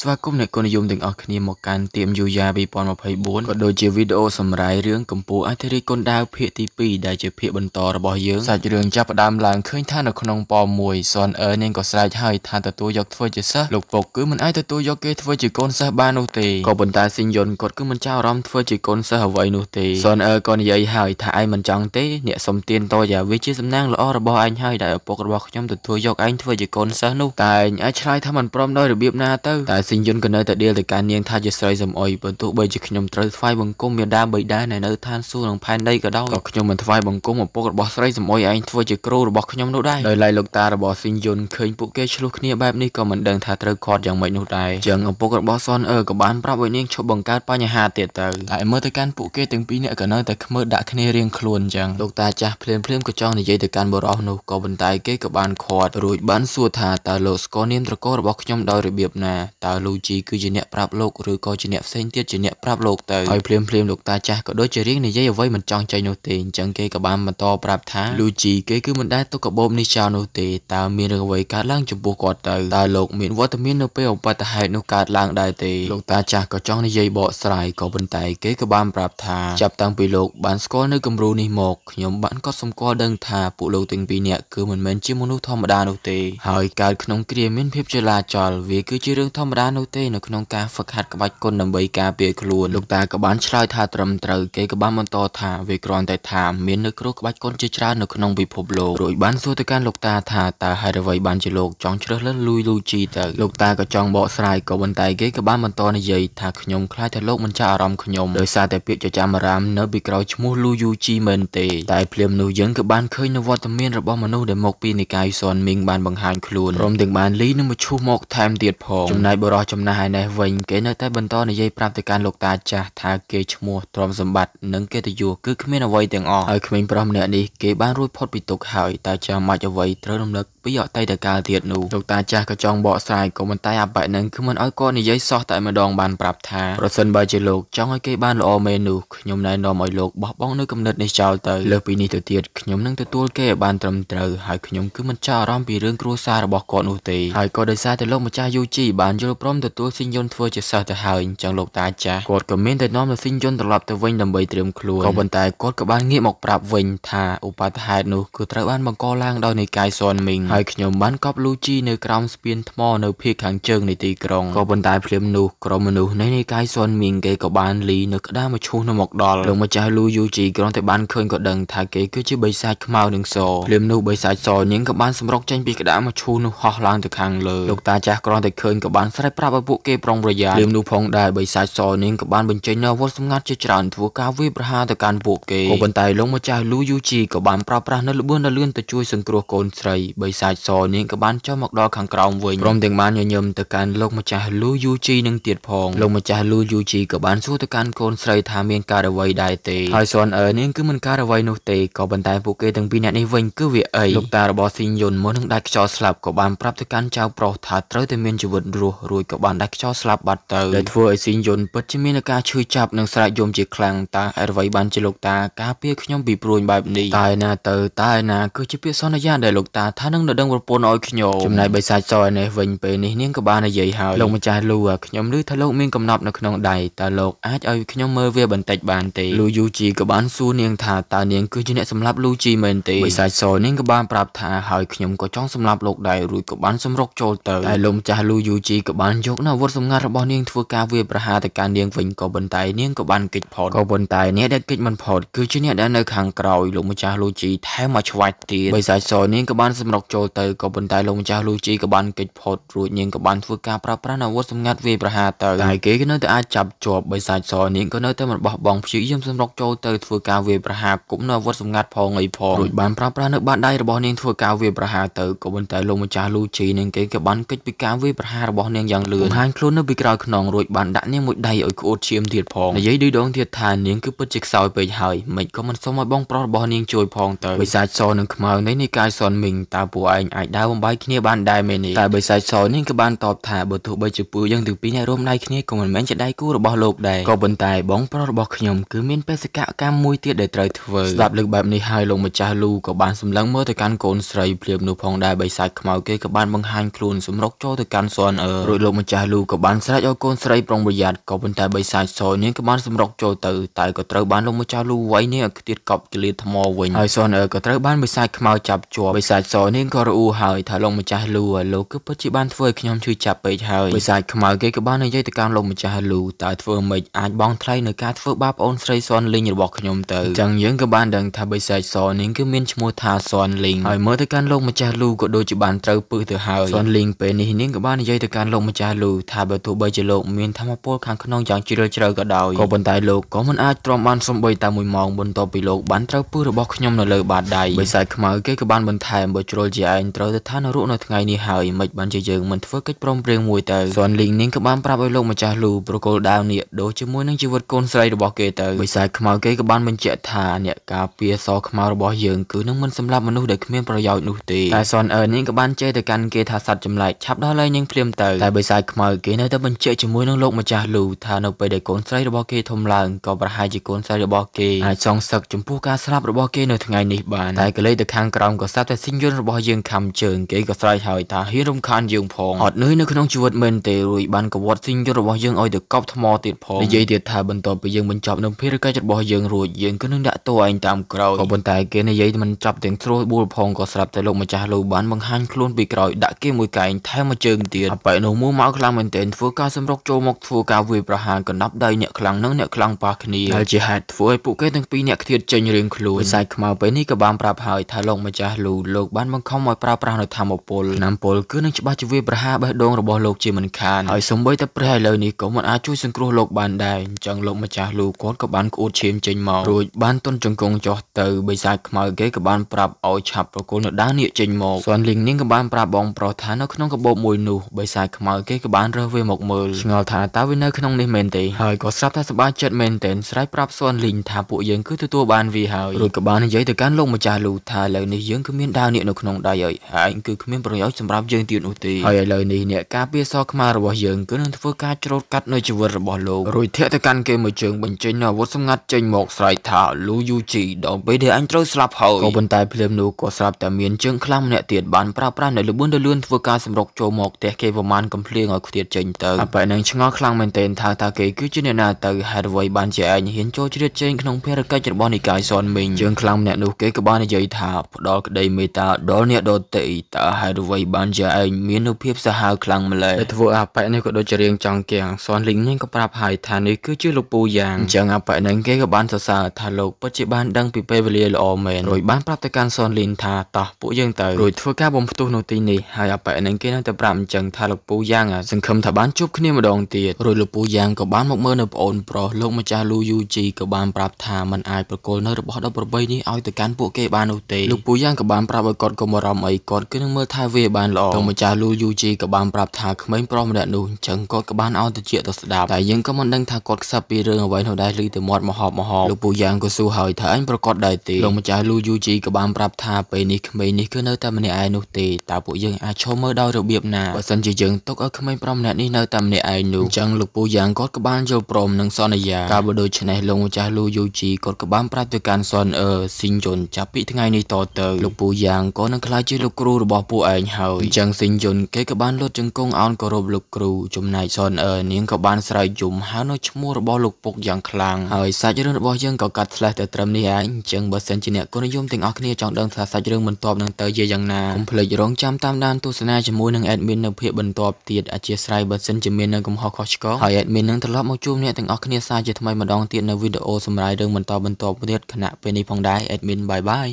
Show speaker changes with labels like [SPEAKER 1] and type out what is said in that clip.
[SPEAKER 1] ស្វាគមន៍អ្នកគុណនិយមទាំងអស់គ្នាមកកាន់ទៀមយូយ៉ា2024ក៏ដូចជាវីដេអូសម្រាយរឿងកម្ពុជាអធិរាជគុនដាវភាគទី2ដែលជាភាគបន្តរបស់យើងសាច់រឿងចាប់ផ្ដើមឡើងឃើញថានៅក្នុងប៉1សុនអឺនាងក៏ស្រែកហើយថាទទួលយកធ្វើជាសិស្សលោកពុកគឺមិនអាចទទួលយកគេធ្វើជាកូនសិស្សបាននោះទេក៏ប៉ុន្តែស៊ីនយុនគាត់គឺមិនចោលអារម្មណ៍ធ្វើជាកូនសិស្សអ្វីនោះទេសុនអឺក៏និយាយហើយថាឯងមិនចង់ទេអ្នកសុំទានតយ៉ាវាជាសំណាងល្អរបស់ឯងហើយដែលឪពុករបស់ខ្ញុំទទួលយកឯងធ្វើជាកូនសិស្សនោះតែឯងអាចឆ្លើយថាមិនព្រមដោយរបៀបណាទៅតែសិញ្ញុនក៏នៅតែដៀលទៅការនាងថាជាស្រីសំអុយបើទោះបីជាខ្ញុំត្រូវថ្វាយបង្គំមាតាបិតានៅនៅឋានសួគ៌នឹងផែនដីក៏ដោយក៏ខ្ញុំមិនថ្វាយបង្គំឪពុករបស់ស្រីសំអុយឯងធ្វើជាគ្រូរបស់ខ្ញុំនោះដែរដោយឡែកលោកតារបស់សិញ្ញុនឃើញពួកគេឆ្លោះគ្នាបែបនេះក៏មិនដឹងថាត្រូវខត់យ៉ាងម៉េចនោះដែរជាងឪពុករបស់សនអឺក៏បានប្រាប់ឲ្យនាងឈប់បង្កើតបញ្ហាទៀតទៅតែមើលទៅកាន់ពួកគេទាំងពីរនាក់ក៏នៅតែខ្មើដាក់គ្នារៀងខ្លួនអញ្ចឹងលោកតាចាស់ភ្លាមភ្លាមក៏ចង់និយាយទៅកាន់បុរសនោះក៏ប៉ុន្តែគេក៏បានខាត់រួចបានសួរថាតើលោកស្គាល់នាមត្រកោរបស់ខ្ញុំដោយរបៀបណាតើហើយលូជីគឺជាអ្នកប្រាប់លោកឬក៏ជាអ្នកផ្សេងទៀតជាអ្នកប្រាប់លោកទៅហើយភ្លាមភ្លាមលោកតាចាស់ក៏ដូចជារៀងនិយាយអ្វីមិនចង់ចេញនោះទេអញ្ចឹងគេក៏បានបន្តប្រាប់ថាលូជីគេគឺមិនដែលទុកកបោបនេះចោលនោះទេតើមានរឿងអ្វីកើតឡើងចំពោះគាត់ទៅតើលោកមានវត្តមាននៅពេលឧបតហេតុនោះកើតឡើងដែរទេលោកតាចាស់ក៏ចង់និយាយបកស្រាយក៏ប៉ុន្តែគេក៏បានប្រាប់ថាចាប់តាំងពីលោកបានស្គាល់នៅគំរូនេះមកខ្ញុំបានកត់សម្គាល់ដឹងថាពួកលោកទាំងពីរនាក់គឺមិនមែនជាមនុស្សធម្មតានោះទេ ហើយកើតក្នុងគ្រាមានភាពចលាចលវាគឺជារឿងធម្មតាតានោះទេនៅក្នុងការហ្វឹកហាត់ក្បាច់គុណដើម្បីការពារខ្លួនលោកតាក៏បានឆ្លើយថាត្រឹមត្រូវគេក៏បានបន្តថាវាគ្រាន់តែថាមាននៅគ្រូក្បាច់គុណជាច្រើននៅក្នុងពិភពលោករួចបានសួរទៅកាន់លោកតាថាតើហេតុអ្វីបានជាលោកចង់ជ្រើសរើសលួយលូជីទៅលោកតាក៏ចង់បកស្រាយក៏ប៉ុន្តែគេក៏បានបន្តនិយាយថាខ្ញុំខ្លាចថាលោកមិនចាប់អារម្មណ៍ខ្ញុំដោយសារតែពាក្យចចាមអារម្មណ៍នៅពីក្រោយឈ្មោះលូយូជីមែនទេតែភ្លាមនោះយើងក៏បានឃើញនៅវត្តមានរបស់មនុស្សដែលមកពីនិកាយសុនមីងបានបង្ហាញខ្លួនព្រមទាំងបានលីនឹងមកឈូសមកថែមទៀតផងចំណែកបររោះចំណេះឯនេះវិញ គេនៅតែបន្តនិយាយប្រាប់ទៅកាន់លោកតាចាស់ថាគេឈ្មោះទ្រមសម្បត្តិនិងកិត្តិយសគឺគ្មានអ្វីទាំងអស់ហើយក្មេងប្រុសម្នាក់នេះគេបានរួចផុតពីទុកហើយតើចាំមិនអ្វីត្រូវរំលឹកពីអតីតកាលទៀតនោះលោកតាចាស់ក៏ចង់បកស្រាយក៏ប៉ុន្តែអបែកនឹងគឺមិនឲ្យគាត់និយាយសោះតែម្ដងបានប្រាប់ថាប្រសិនបើជាលោកចង់ឲ្យគេបានល្អមែននោះខ្ញុំណែនាំឲ្យលោកបោះបង់នៅគំនិតនេះចោលទៅលើសពីនេះទៅទៀតខ្ញុំនឹងទទួលគេឲ្យបានត្រឹមត្រូវហើយខ្ញុំគឺមិនចាប់អារម្មណ៍ពីរឿងគ្រួសាររបស់គាត់នោះទេហើយក៏ដោយសារតែលោកម្ចាស់យូជីបានយល់ព្រមទទួលស៊ីយុនធ្វើជាសិស្សទៅហើយអញ្ចឹងលោកតាចាស់គាត់ក៏មានតែនាំលោកស៊ីយុនត្រឡប់ទៅវិញដើម្បីត្រៀមខ្លួនក៏ប៉ុន្តែគាត់ក៏បានងាកមកប្រាប់វិញថាឧបតហេតុនោះគឺត្រូវបានបង្កឡើងដោយនៃកាយសនមីងហើយខ្ញុំបានកប់លូជីនៅក្រោមស្ពានថ្មនៅភូមិខាងជើងនៃទីក្រុងក៏ប៉ុន្តែភ្លាមនោះក្រុមមនុស្សនៃនៃកាយសុនមីងគេក៏បានលីនៅក្តារមឈូសនោះមកដល់លោកម្ចាស់លូយូជីគ្រាន់តែបានឃើញក៏ដឹងថាគេគឺជាបិសាចខ្មៅនឹងសភ្លាមនោះបិសាចសនាងក៏បានសម្រុកចេញពីក្តារមឈូសនោះហោះឡើងទៅខាងលើលោកតាចាស់គ្រាន់តែឃើញក៏បាន ស្រែកប្រាប់ឲ្យពួកគេប្រុងប្រយ័ត្នភ្លាមនោះផងដែរបិសាចសនាងក៏បានបញ្ចេញនូវអាវុធសម្ងាត់ជាច្រើនធ្វើការវាយប្រហារទៅកាន់ពួកគេក៏ប៉ុន្តែលោកម្ចាស់លូយូជីក៏បានប្រើប្រាស់នៅល្បឿនដ៏លឿនទៅជួយសង្គ្រោះកូនស្រីបិសាសាចសនាងក៏បានចុះមកដល់ខាងក្រោមវិញព្រមទាំងបានញញឹមទៅកាន់លោកម្ចាស់លូយូជីនឹងទៀតផងលោកម្ចាស់លូយូជីក៏បានសួរទៅកាន់កូនស្រីថាមានការអ្វីដែរទេហើយសនអឺនាងគឺមិនការអ្វីនោះទេក៏ប៉ុន្តែពួកគេទាំងពីរនាក់នេះវិញគឺវាអីលោកតារបស់ស៊ីញយុនមុននឹងដាច់ខ្យល់ស្លាប់ក៏បានប្រាប់ទៅកាន់ចៅប្រុសថាត្រូវតែមានជីវិតរស់រួចក៏បានដាច់ខ្យល់ស្លាប់បាត់ទៅដែលធ្វើឲ្យស៊ីញយុនពិតជាមានអាការឈឺចាប់និងស្រែកយំជាខ្លាំងតើអ្វីបានជាលោកតាការពារខ្ញុំពីព្រួយបែបនេះតើណាទៅតើណាគឺជាពាក្យសន្យាដែលលោកតាថានឹងក៏ដឹងប្រពន្ធឲ្យខ្ញុំចំណាយបិសាចសរនេះវិញពេលនេះនាងក៏បាននិយាយហើយលោកម្ចាស់លូខ្ញុំឮថាលោកមានកំណប់នៅក្នុងដៃតើលោកអាចឲ្យខ្ញុំមើលវាបន្តិចបានទេលូយូជីក៏បានសួរនាងថាតើនាងគឺជាអ្នកសម្លាប់លូជីមែនទេបិសាចសរនាងក៏បានប្រាប់ថាហើយខ្ញុំក៏ចង់សម្លាប់លោកដែររួចក៏បានសម្រុកចូលទៅតែលោកម្ចាស់លូយូជីក៏បានយកនៅអាវុធសម្ងាត់របស់នាងធ្វើការវាយប្រហារទៅកាន់នាងវិញក៏ប៉ុន្តែនាងក៏បានគេចផុតក៏ប៉ុន្តែអ្នកដែលគេចមិនផុតគឺជាអ្នកដែលនៅខាងក្រោយលោកម្ចាស់លូជីថែមមកឆ្វាច់ទៀតបិសាចសរនាងក៏បានសម្រុកចូលចូលទៅក៏ប៉ុន្តែលោកម្ចាស់លូជីក៏បានគេចផុតរួចនាងក៏បានធ្វើការប្រើប្រាស់អាវុធសម្ងាត់វាយប្រហារទៅតែគេក៏នៅតែអាចចាប់ជាប់បិសាចសនាងក៏នៅតែមិនបោះបង់ព្យាយាមសម្រុកចូលទៅធ្វើការវាយប្រហារគុំនៅអាវុធសម្ងាត់ផងអីផងរួចបានប្រើប្រាស់នៅបាតដៃរបស់នាងធ្វើការវាយប្រហារទៅក៏ប៉ុន្តែលោកម្ចាស់លូជីនាងគេក៏បានគេចពីការវាយប្រហាររបស់នាងយ៉ាងលឿនហានខ្លួននៅពីក្រោយខ្នងរួចបានដាក់នាងមួយដៃឲ្យក្អួតឈាមទៀតផងនិយាយដូចដងទៀតថានាងគឺពិតជាខ្សោយពេកហើយមិនក៏មិនសុំឲ្យបងប្រុសរបស់នាងជួយផងទៅបិសាចសនឹងខ្មៅនៃនិកាយសនមីងតើពួកឯងអាចដើរបំបាយគ្នាបានដែរមែនទេតែបិសាចសនេះក៏បានតបថាបើទោះបីជាពូយើងទាំងពីរអ្នករួមដៃគ្នាក៏មិនមែនជាដៃគូរបស់លោកដែរក៏ប៉ុន្តែបងប្រុសរបស់ខ្ញុំគឺមានបេសកកម្មមួយទៀតដែលត្រូវធ្វើស្ដាប់លើកបែបនេះហើយលោកម្ចាស់លូក៏បានសម្លឹងមើលទៅកាន់កូនស្រីភ្លាមនោះផងដែរបិសាចខ្មៅគេក៏បានបង្ហាញខ្លួនសម្រុកចូលទៅកាន់សនអឺរួចលោកម្ចាស់លូក៏បានស្រែកឲ្យកូនស្រីប្រុងប្រយ័ត្នក៏ប៉ុន្តែបិសាចសនេះក៏បានសម្រុកចូលទៅតែក៏ត្រូវបានលោកម្ចាស់លូវាយនេះឲ្យខ្ទាតកប់ចលាថ្មវិញហើយសនអឺក៏ត្រូវបានបិសាចខ្មៅចាប់ជាប់បិសាចសនេះក៏ក៏រអ៊ូហើយថាលោកម្ចាស់លូលោកគឺពិតជាបានធ្វើឲ្យខ្ញុំឈឺចាប់ពេកហើយបិសាចខ្មៅគេក៏បាននិយាយទៅកាន់លោកម្ចាស់លូតើធ្វើម៉េចអាចបងថ្លៃនៅការធ្វើបាបប្អូនស្រីសនលីងរបស់ខ្ញុំទៅអញ្ចឹងយើងក៏បានដឹងថាបិសាចសនេះគឺមានឈ្មោះថាសនលីងហើយមើលទៅកាន់លោកម្ចាស់លូក៏ដូចជាបានត្រូវពឹសទៅហើយសនលីងពេលនេះនាងក៏បាននិយាយទៅកាន់លោកម្ចាស់លូថាបើទោះបីជាលោកមានធម៌ពលខាងក្នុងយ៉ាងជ្រាលជ្រៅក៏ដោយក៏ប៉ុន្តែលោកក៏មិនអាចទ្រាំបានសំបីតែមួយម៉ោងបន្ទាប់ពីលោកបានត្រូវពឹសរបស់ខ្ញុំនៅលើបាតដៃបិសាចខ្មៅគេក៏បានបន្ថែមបើជ្រុលជាជាឯងត្រូវទៅឋាននរកនៅថ្ងៃនេះហើយមិនបានជាយើងមិនធ្វើកិច្ចព្រមព្រៀងមួយទៅសនលីងនាងក៏បានប្រាប់ឲ្យលោកម្ចាស់លូប្រកល់ដាវនេះដូចជាមួយនឹងជីវិតកូនស្រីរបស់គេទៅបិសាចខ្មៅគេក៏បានបញ្ជាក់ថាអ្នកការពារសខ្មៅរបស់យើងគឺនឹងមិនសម្លាប់មនុស្សដែលគ្មានប្រយោជន៍នោះទេតែសនអឺនាងក៏បានចេះទៅកាន់គេថាសត្វចម្លែកឆាប់ដល់ហើយនាងភ្លាមទៅតែបិសាចខ្មៅគេនៅតែបញ្ជាក់ជាមួយនឹងលោកម្ចាស់លូថានៅពេលដែលកូនស្រីរបស់គេធំឡើងក៏ប្រហែលជាកូនស្រីរបស់គេអាចសងសឹកចំពោះការស្លាប់របស់គេនៅថ្ងៃនេះបានតែក៏លេចទៅខាងក្រោមក៏ស្រាប់តែសិញ្ញនរបស់យើងយើងខំជើង គេក៏ស្រែកហើយថាហ៊ានរំខានយើងផងអត់នឿយនៅក្នុងជីវិតមែនទេរួចបានកវត្តស៊ីងយុទ្ធរបស់យើងឲ្យទៅកប់ថ្មទៀតផងនិយាយទៀតថាបន្ទាប់ពីយើងបញ្ចប់នឹងភារកិច្ចរបស់យើងរួចយើងក៏នឹងដាក់តួឯងតាមក្រោយក៏ប៉ុន្តែគេនិយាយមិនចាប់ទាំងស្រួលបួលផងក៏ស្រាប់តែលោកម្ចាស់លូបានបង្ហាញខ្លួនពីក្រោយដាក់គេមួយកែងថែមមួយជើងទៀតអបែនោះមួយមកខ្លាំងមែនទែនធ្វើការសម្រុកចូលមកធ្វើការវាយប្រហារកណ្ដាប់ដៃអ្នកខ្លាំងនិងអ្នកខ្លាំងប៉ះគ្នាដែលជាហេតុធ្វើឲ្យពួកគេទាំងពីរអ្នកឃ្លាតចេញរៀងខ្លួនវិស័យខ្មៅពេលនេះក៏បានប្រាប់ហើយថាលោកម្ចាស់លូលោកបានបង្ខំមកប្រើប្រាស់នៅធម្មពលឆ្នាំពលគឺនឹងច្បាស់ជាវាប្រហាបេះដូងរបស់លោកជាមិនខានហើយសម្បីតែព្រះឥឡូវនេះក៏មិនអាចជួយសង្គ្រោះលោកបានដែរអញ្ចឹងលោកម្ចាស់លូគាត់ក៏បានក្អួតឈាមចេញមករួចបានទុនចង្គង់ចុះទៅបិសាចខ្មៅគេក៏បានប្រាប់ឲ្យឆាប់ប្រគល់នៅដានៀកចេញមកសួនលីងនាងក៏បានប្រាប់បងប្រុសថានៅក្នុងកបោបមួយនោះបិសាចខ្មៅគេក៏បានរើសវាមកមើលឆ្ងល់ថាតើវានៅក្នុងនេះមែនទេហើយក៏ស្រាប់តែសប្បាយចិត្តមែនទែនស្រែកប្រាប់សួនលីងថាពួកយើងគឺទទួលបានវាហើយរួចក៏បាននិយាយទៅកាន់លោកម្ចាស់លូថាឥឡូវនេះយើងគឺមានដាវនាគនៅក្នុងដៃយឲ្យឯងគឺគ្មានប្រយោជន៍សម្រាប់យើងទៀតនោះទេហើយឥឡូវនេះអ្នកការពារសខ្មារបស់យើងគឺនឹងធ្វើការច្រូតកាត់នៅជីវិតរបស់លោករួចធាក់ទៅកាន់គេមួយជើងបញ្ចេញនៅអាវុធសម្ងាត់ចេញមកស្រែកថាលូយូជីដល់ពេលដែលអញត្រូវស្លាប់ហើយក៏ប៉ុន្តែភ្លាមនោះក៏ស្រាប់តែមានជើងខ្លាំងម្នាក់ទៀតបានប្រើប្រាស់នៅលបួនលឿនធ្វើការសម្រុកចូលមកផ្ទះគេប្រមាណកំភ្លៀងឲ្យខ្ទាតចេញទៅអបិនឹងឆ្ងល់ខ្លាំងមែនទែនថាតើគេគឺជាអ្នកណាទៅហេតុអ្វីបានជាឯងហ៊ានចូលជ្រៀតជែងក្នុងភារកិច្ចរបស់និកាយសនមីងជើងខ្លាំងម្នាក់នោះគេក៏បាននិយាយថាផ្ដល់ក្តីមេត្តាដល់អ្នកអ្នកដទៃតើហេតុអ្វីបានជាឯងមាននូវភាពសាហាវខ្លាំងម្ល៉េះដែលធ្វើអាប៉ែនេះក៏ដូចជារៀងចង់គៀងសនលីងនេះក៏ប្រាប់ហើយថានេះគឺជាលោកពូយ៉ាងអញ្ចឹងអាប៉ែនឹងគេក៏បានសរសើរថាលោកពិតជាបានដឹងពីពេលវេលាល្អមែនរួចបានប្រាប់ទៅកាន់សនលីងថាតោះពួកយើងទៅរួចធ្វើការបំផ្ទុះនៅទីនេះហើយអាប៉ែនឹងគេនៅតែប្រាប់អញ្ចឹងថាលោកពូយ៉ាងសង្ឃឹមថាបានជួបគ្នាម្ដងទៀតរួចលោកពូយ៉ាងក៏បានមកមើលនៅប្អូនប្រុសលោកម្ចាស់លូយូជីក៏បានប្រាប់ថាมันអាចប្រគល់នៅរបស់18នេះឲ្យទៅកាន់ពួកគេបាននោះទេលោកពូយ៉ាងក៏បានប្រាប់ឲ្យគាត់កុំបារម្ភរម្មណ៍អីគាត់គឺនឹងមើលថែវាបានល្អទាំងម្ចាស់លូយូជីក៏បានប្រាប់ថាក្មេងប្រុសម្នាក់នោះអញ្ចឹងគាត់ក៏បានឲ្យទៅជាទៅស្ដាប់តែយើងក៏មិនដឹងថាគាត់ខ្សឹបពីរឿងអ្វីនោះដែរឬទៅមាត់មហបមហបលោកពូយ៉ាងក៏សួរហើយថាអញប្រកាសដែរទេលោកម្ចាស់លូយូជីក៏បានប្រាប់ថាពេលនេះក្មេងនេះគឺនៅតែម្នាក់ឯងនោះទេតើពួកយើងអាចឈប់មើលដោយរបៀបណាបើសិនជាយើងទុកឲ្យក្មេងប្រុសម្នាក់នេះនៅតែម្នាក់ឯងនោះអញ្ចឹងលោកពូយ៉ាងគាត់ក៏បានយល់ព្រមនឹងសន្យាកាលបើដូច្នេះលោកម្ចាស់លូយូជីគាត់ក៏បានប្រាប់ទៅកាន់សុនអឺស៊ីងយុនចាប់ពីថ្ងៃនេះតទៅលោកពូយ៉ាងក៏នឹងខ្លាចជាលោកគ្រូរបស់ពួកឯងហើយអញ្ចឹងសិញយុនគេក៏បានលុតជង្គង់អោនគោរពលោកគ្រូចំណែកសនអឺនាងក៏បានស្រែកយំហៅនៅឈ្មោះរបស់លោកពុកយ៉ាងខ្លាំងហើយសាច់រឿងរបស់យើងក៏កាត់ឆ្លេះទៅត្រឹមនេះឯងអញ្ចឹងបើសិនជាអ្នកគុណនិយមទាំងអស់គ្នាចង់ដឹងថាសាច់រឿងបន្ទាប់នឹងទៅជាយ៉ាងណាកុំភ្លេចរងចាំតាមដានទស្សនាជាមួយនឹង admin នៅភាគបន្ទាប់ទៀតអធិស្ឋានបើសិនជាមាននៅកំហុសខុសឆ្គងហើយ admin នឹងត្រឡប់មកជួបអ្នកទាំងអស់គ្នាសាជាថ្មីម្ដងទៀតនៅវីដេអូសម្រាប់រឿងបន្តបន្តទៀតគណៈពេលនេះផងដែរ admin bye bye